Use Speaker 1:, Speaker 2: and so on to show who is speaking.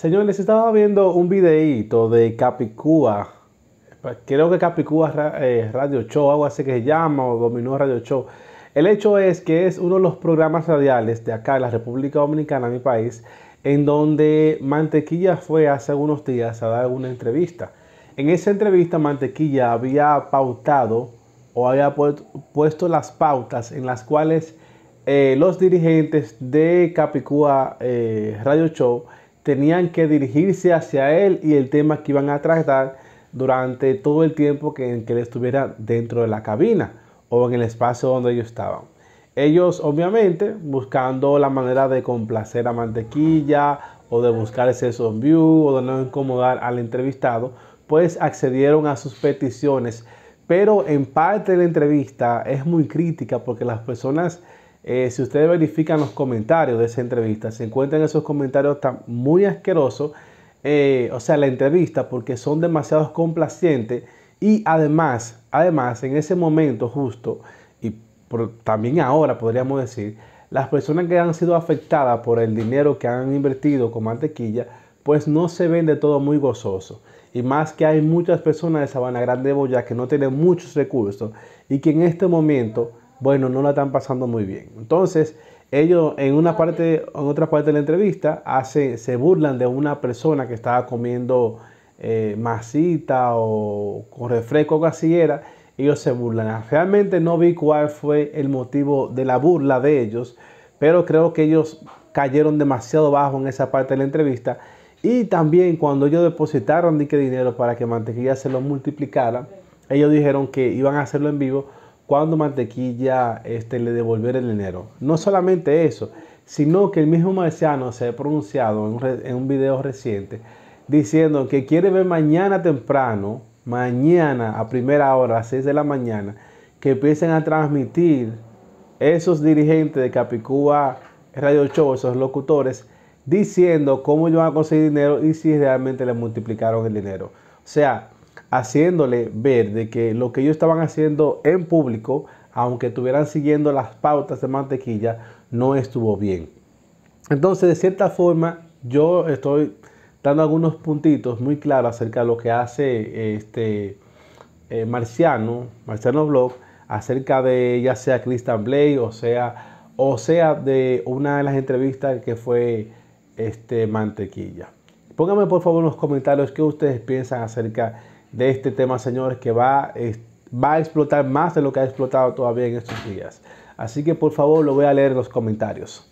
Speaker 1: Señores, estaba viendo un videíto de Capicúa. Creo que Capicúa eh, Radio Show, algo así que se llama, o Dominó Radio Show. El hecho es que es uno de los programas radiales de acá, de la República Dominicana, mi país, en donde Mantequilla fue hace unos días a dar una entrevista. En esa entrevista, Mantequilla había pautado o había puesto las pautas en las cuales eh, los dirigentes de Capicúa eh, Radio Show tenían que dirigirse hacia él y el tema que iban a tratar durante todo el tiempo que, él estuviera dentro de la cabina o en el espacio donde ellos estaban. Ellos obviamente buscando la manera de complacer a Mantequilla o de buscar ese zombie view o de no incomodar al entrevistado, pues accedieron a sus peticiones. Pero en parte de la entrevista es muy crítica porque las personas eh, si ustedes verifican los comentarios de esa entrevista, se encuentran esos comentarios tan muy asquerosos, eh, o sea, la entrevista, porque son demasiado complacientes y además, además, en ese momento justo, y también ahora podríamos decir, las personas que han sido afectadas por el dinero que han invertido con mantequilla, pues no se ven de todo muy gozoso. Y más que hay muchas personas de Sabana Grande Boya que no tienen muchos recursos y que en este momento bueno, no la están pasando muy bien. Entonces, ellos en una parte, en otra parte de la entrevista, hace se burlan de una persona que estaba comiendo eh, masita o con refresco o así era. Ellos se burlan. Realmente no vi cuál fue el motivo de la burla de ellos, pero creo que ellos cayeron demasiado bajo en esa parte de la entrevista. Y también cuando ellos depositaron dinero para que Mantequilla se lo multiplicara, ellos dijeron que iban a hacerlo en vivo cuando Mantequilla este, le devolver el dinero. No solamente eso, sino que el mismo Marciano se ha pronunciado en un, video reciente diciendo que quiere ver mañana temprano, mañana a primera hora, a las 6 de la mañana, que empiecen a transmitir esos dirigentes de Capicúa Radio Show, esos locutores, diciendo cómo van a conseguir dinero y si realmente le multiplicaron el dinero. O sea, haciéndole ver de que lo que ellos estaban haciendo en público, aunque estuvieran siguiendo las pautas de mantequilla, no estuvo bien. Entonces, de cierta forma, yo estoy dando algunos puntitos muy claros acerca de lo que hace este eh, Marciano, Marciano Blog, acerca de ya sea Christian Blake o sea, o sea de una de las entrevistas que fue este Mantequilla. Pónganme por favor en los comentarios qué ustedes piensan acerca de este tema, señores, que va, va a explotar más de lo que ha explotado todavía en estos días. Así que por favor lo voy a leer en los comentarios.